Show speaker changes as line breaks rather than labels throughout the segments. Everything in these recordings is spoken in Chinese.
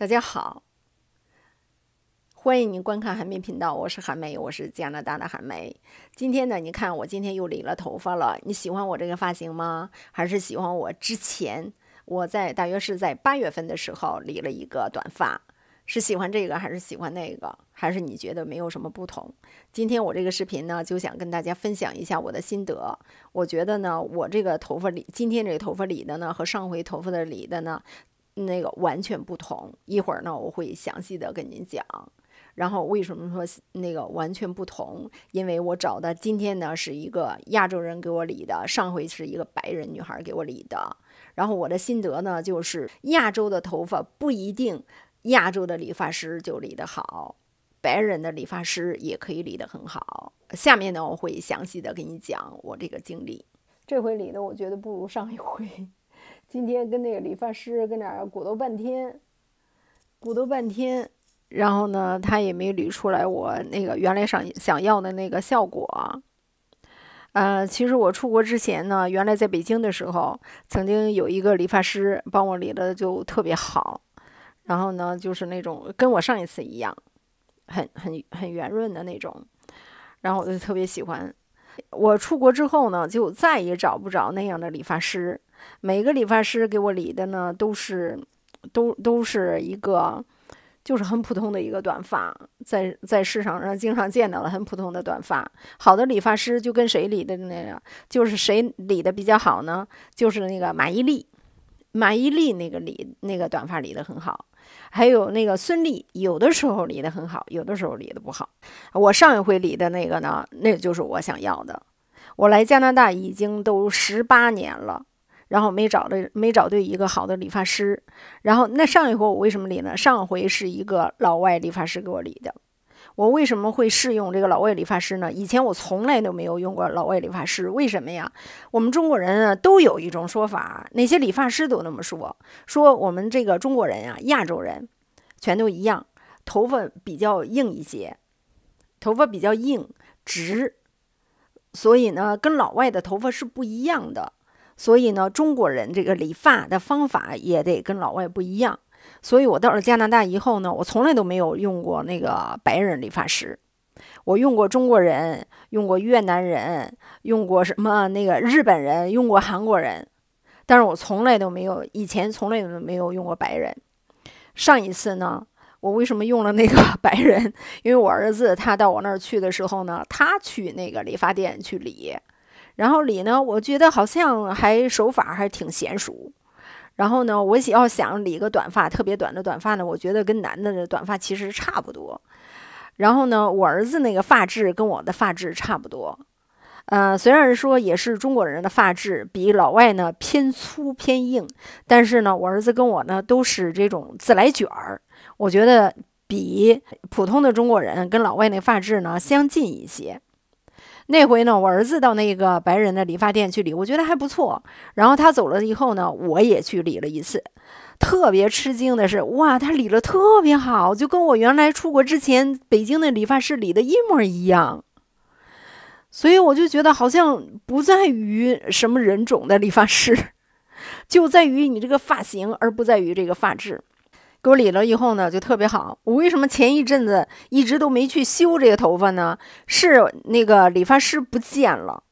大家好，欢迎您观看韩梅频道，我是韩梅，我是加拿大的韩梅。今天呢，你看我今天又理了头发了，你喜欢我这个发型吗？还是喜欢我之前我在大约是在八月份的时候理了一个短发，是喜欢这个还是喜欢那个？还是你觉得没有什么不同？今天我这个视频呢，就想跟大家分享一下我的心得。我觉得呢，我这个头发理，今天这个头发理的呢，和上回头发的理的呢。那个完全不同，一会儿呢我会详细的跟您讲。然后为什么说那个完全不同？因为我找的今天呢是一个亚洲人给我理的，上回是一个白人女孩给我理的。然后我的心得呢就是，亚洲的头发不一定亚洲的理发师就理得好，白人的理发师也可以理得很好。下面呢我会详细的给你讲我这个经历。这回理的我觉得不如上一回。今天跟那个理发师跟那儿鼓捣半天，鼓捣半天，然后呢，他也没理出来我那个原来想想要的那个效果。呃，其实我出国之前呢，原来在北京的时候，曾经有一个理发师帮我理的就特别好。然后呢，就是那种跟我上一次一样，很很很圆润的那种。然后我就特别喜欢。我出国之后呢，就再也找不着那样的理发师。每个理发师给我理的呢，都是都都是一个，就是很普通的一个短发，在在市场上经常见到了很普通的短发。好的理发师就跟谁理的那个，就是谁理的比较好呢？就是那个马伊琍，马伊琍那个理那个短发理得很好。还有那个孙俪，有的时候理得很好，有的时候理的不好。我上一回理的那个呢，那就是我想要的。我来加拿大已经都十八年了。然后没找着，没找对一个好的理发师。然后那上一回我为什么理呢？上回是一个老外理发师给我理的。我为什么会试用这个老外理发师呢？以前我从来都没有用过老外理发师，为什么呀？我们中国人啊，都有一种说法，那些理发师都那么说，说我们这个中国人啊，亚洲人全都一样，头发比较硬一些，头发比较硬直，所以呢，跟老外的头发是不一样的。所以呢，中国人这个理发的方法也得跟老外不一样。所以，我到了加拿大以后呢，我从来都没有用过那个白人理发师。我用过中国人，用过越南人，用过什么那个日本人，用过韩国人，但是我从来都没有，以前从来都没有用过白人。上一次呢，我为什么用了那个 白人？因为我儿子他到我那儿去的时候呢，他去那个理发店去理。然后理呢，我觉得好像还手法还挺娴熟。然后呢，我要想理个短发，特别短的短发呢，我觉得跟男的的短发其实差不多。然后呢，我儿子那个发质跟我的发质差不多。呃，虽然说也是中国人的发质，比老外呢偏粗偏硬，但是呢，我儿子跟我呢都是这种自来卷儿，我觉得比普通的中国人跟老外那发质呢相近一些。那回呢，我儿子到那个白人的理发店去理，我觉得还不错。然后他走了以后呢，我也去理了一次。特别吃惊的是，哇，他理了特别好，就跟我原来出国之前北京的理发师理的一模一样。所以我就觉得，好像不在于什么人种的理发师，就在于你这个发型，而不在于这个发质。给我理了以后呢，就特别好。我为什么前一阵子一直都没去修这个头发呢？是那个理发师不见了。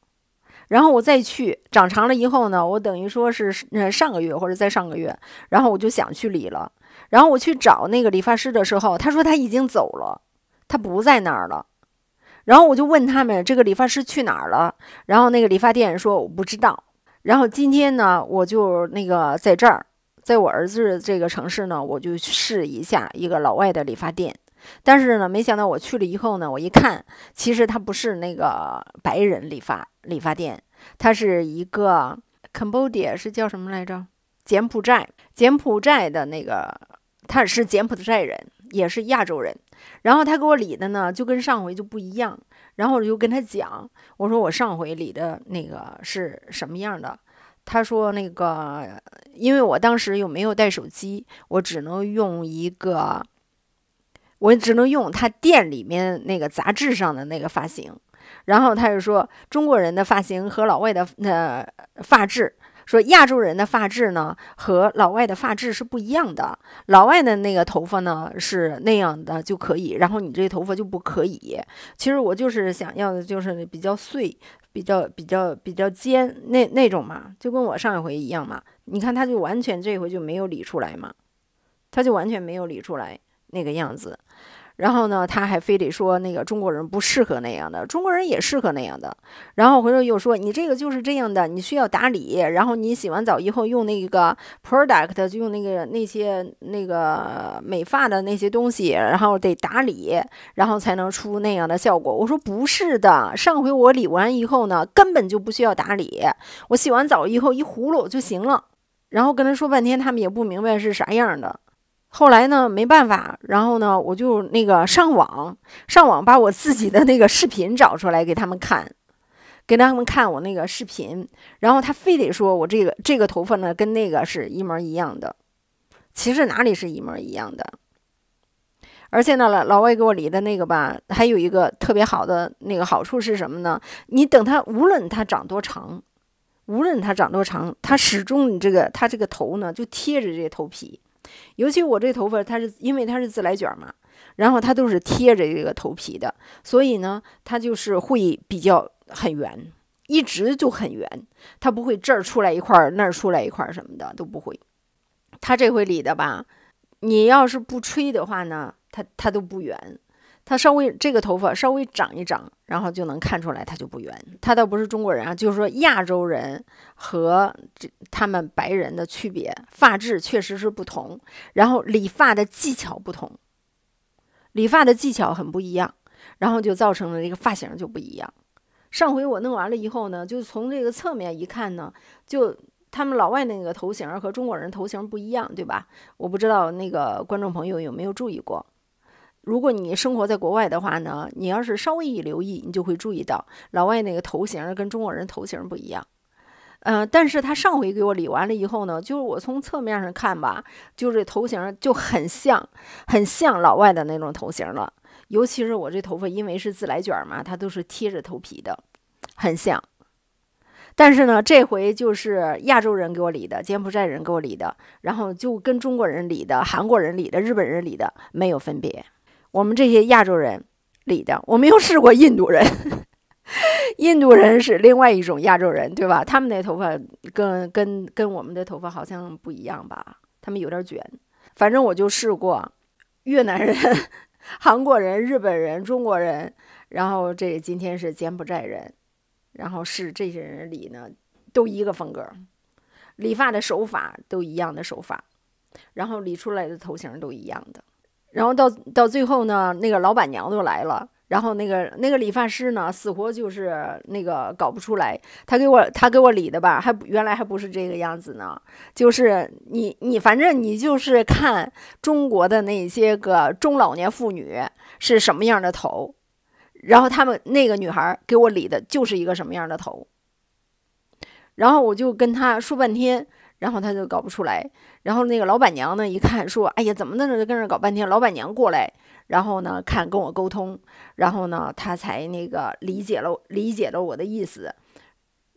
然后我再去长长了以后呢，我等于说是上个月或者再上个月，然后我就想去理了。然后我去找那个理发师的时候，他说他已经走了，他不在那儿了。然后我就问他们这个理发师去哪儿了，然后那个理发店说我不知道。然后今天呢，我就那个在这儿。在我儿子这个城市呢，我就试一下一个老外的理发店，但是呢，没想到我去了以后呢，我一看，其实他不是那个白人理发理发店，他是一个 Cambodia 是叫什么来着？柬埔寨柬埔寨的那个他是柬埔寨人，也是亚洲人。然后他给我理的呢，就跟上回就不一样。然后我就跟他讲，我说我上回理的那个是什么样的？他说：“那个，因为我当时又没有带手机，我只能用一个，我只能用他店里面那个杂志上的那个发型。然后他就说，中国人的发型和老外的那发质，说亚洲人的发质呢和老外的发质是不一样的。老外的那个头发呢是那样的就可以，然后你这头发就不可以。其实我就是想要的就是比较碎。”比较比较比较尖那那种嘛，就跟我上一回一样嘛。你看，他就完全这回就没有理出来嘛，他就完全没有理出来那个样子。然后呢，他还非得说那个中国人不适合那样的，中国人也适合那样的。然后回头又说你这个就是这样的，你需要打理。然后你洗完澡以后用那个 product，就用那个那些那个美发的那些东西，然后得打理，然后才能出那样的效果。我说不是的，上回我理完以后呢，根本就不需要打理，我洗完澡以后一葫芦就行了。然后跟他说半天，他们也不明白是啥样的。后来呢，没办法，然后呢，我就那个上网上网，把我自己的那个视频找出来给他们看，给他们看我那个视频。然后他非得说我这个这个头发呢跟那个是一模一样的，其实哪里是一模一样的？而且呢，老老外给我理的那个吧，还有一个特别好的那个好处是什么呢？你等他，无论他长多长，无论他长多长，他始终你这个他这个头呢就贴着这头皮。尤其我这头发，它是因为它是自来卷嘛，然后它都是贴着这个头皮的，所以呢，它就是会比较很圆，一直就很圆，它不会这儿出来一块儿，那儿出来一块儿什么的都不会。它这回理的吧，你要是不吹的话呢，它它都不圆。他稍微这个头发稍微长一长，然后就能看出来他就不圆。他倒不是中国人啊，就是说亚洲人和这他们白人的区别，发质确实是不同，然后理发的技巧不同，理发的技巧很不一样，然后就造成了这个发型就不一样。上回我弄完了以后呢，就从这个侧面一看呢，就他们老外那个头型和中国人头型不一样，对吧？我不知道那个观众朋友有没有注意过。如果你生活在国外的话呢，你要是稍微一留意，你就会注意到老外那个头型跟中国人头型不一样。嗯，但是他上回给我理完了以后呢，就是我从侧面上看吧，就是头型就很像，很像老外的那种头型了。尤其是我这头发，因为是自来卷嘛，它都是贴着头皮的，很像。但是呢，这回就是亚洲人给我理的，柬埔寨人给我理的，然后就跟中国人理的、韩国人理的、日本人理的没有分别。我们这些亚洲人理的，我没有试过印度人，印度人是另外一种亚洲人，对吧？他们那头发跟跟跟我们的头发好像不一样吧？他们有点卷，反正我就试过越南人、韩国人、日本人、中国人，然后这今天是柬埔寨人，然后试这些人理呢，都一个风格，理发的手法都一样的手法，然后理出来的头型都一样的。然后到到最后呢，那个老板娘就来了。然后那个那个理发师呢，死活就是那个搞不出来。他给我他给我理的吧，还原来还不是这个样子呢。就是你你反正你就是看中国的那些个中老年妇女是什么样的头，然后他们那个女孩给我理的就是一个什么样的头。然后我就跟他说半天。然后他就搞不出来，然后那个老板娘呢一看说：“哎呀，怎么那那跟这搞半天？”老板娘过来，然后呢看跟我沟通，然后呢他才那个理解了理解了我的意思，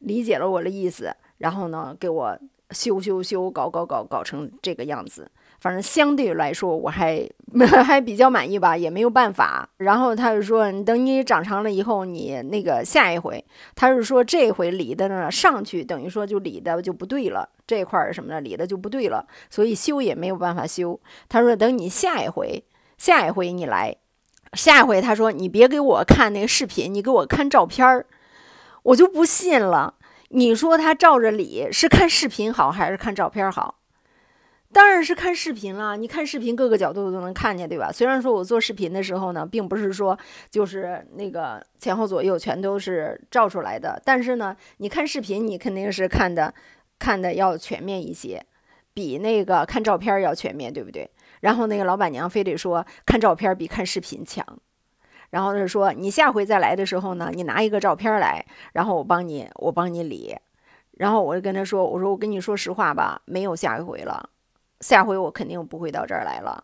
理解了我的意思，然后呢给我修修修，搞搞搞，搞成这个样子。反正相对来说我还 还比较满意吧，也没有办法。然后他就说：“等你长长了以后，你那个下一回，他是说这回理的呢上去，等于说就理的就不对了。”这块儿什么的理的就不对了，所以修也没有办法修。他说等你下一回，下一回你来，下回他说你别给我看那个视频，你给我看照片儿，我就不信了。你说他照着理是看视频好还是看照片好？当然是看视频了。你看视频各个角度都能看见，对吧？虽然说我做视频的时候呢，并不是说就是那个前后左右全都是照出来的，但是呢，你看视频你肯定是看的。看的要全面一些，比那个看照片要全面，对不对？然后那个老板娘非得说看照片比看视频强，然后就说你下回再来的时候呢，你拿一个照片来，然后我帮你，我帮你理。然后我就跟他说，我说我跟你说实话吧，没有下一回了，下回我肯定不会到这儿来了。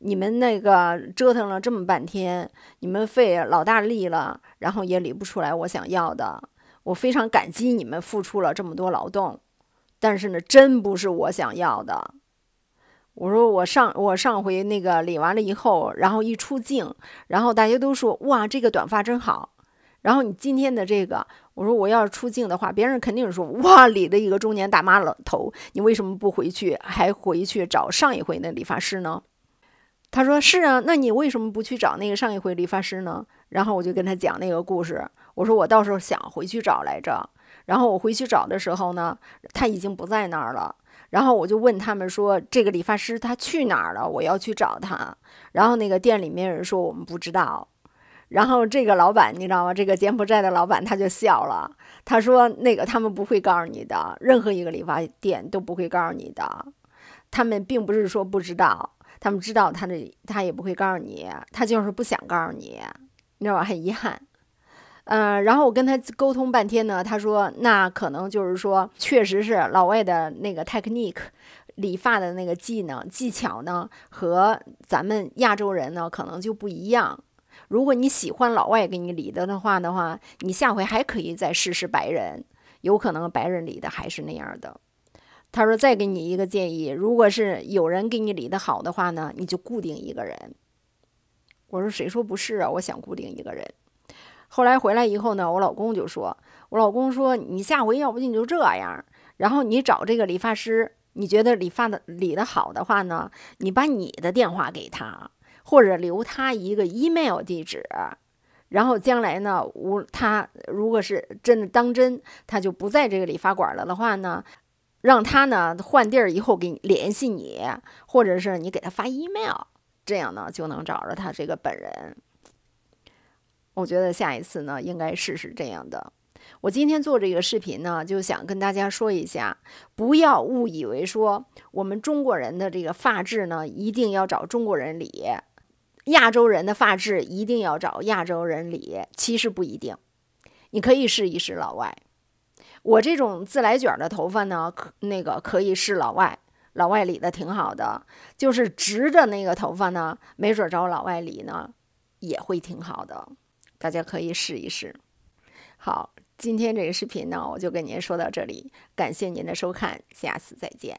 你们那个折腾了这么半天，你们费老大力了，然后也理不出来我想要的。我非常感激你们付出了这么多劳动。但是呢，真不是我想要的。我说我上我上回那个理完了以后，然后一出镜，然后大家都说哇，这个短发真好。然后你今天的这个，我说我要是出镜的话，别人肯定是说哇，理的一个中年大妈老头，你为什么不回去还回去找上一回那理发师呢？他说是啊，那你为什么不去找那个上一回理发师呢？然后我就跟他讲那个故事，我说我到时候想回去找来着。然后我回去找的时候呢，他已经不在那儿了。然后我就问他们说：“这个理发师他去哪儿了？我要去找他。”然后那个店里面人说：“我们不知道。”然后这个老板你知道吗？这个柬埔寨的老板他就笑了，他说：“那个他们不会告诉你的，任何一个理发店都不会告诉你的。他们并不是说不知道，他们知道他的，他也不会告诉你，他就是不想告诉你，你知道吧？很遗憾。”嗯，然后我跟他沟通半天呢，他说那可能就是说，确实是老外的那个 technique 理发的那个技能技巧呢，和咱们亚洲人呢可能就不一样。如果你喜欢老外给你理的的话的话，你下回还可以再试试白人，有可能白人理的还是那样的。他说再给你一个建议，如果是有人给你理的好的话呢，你就固定一个人。我说谁说不是啊？我想固定一个人。后来回来以后呢，我老公就说：“我老公说，你下回要不你就这样，然后你找这个理发师，你觉得理发的理的好的话呢，你把你的电话给他，或者留他一个 email 地址，然后将来呢，无他如果是真的当真，他就不在这个理发馆了的话呢，让他呢换地儿以后给你联系你，或者是你给他发 email，这样呢就能找着他这个本人。”我觉得下一次呢，应该试试这样的。我今天做这个视频呢，就想跟大家说一下，不要误以为说我们中国人的这个发质呢，一定要找中国人理；亚洲人的发质一定要找亚洲人理，其实不一定。你可以试一试老外。我这种自来卷的头发呢，可那个可以试老外，老外理的挺好的。就是直的那个头发呢，没准找老外理呢也会挺好的。大家可以试一试。好，今天这个视频呢，我就跟您说到这里。感谢您的收看，下次再见。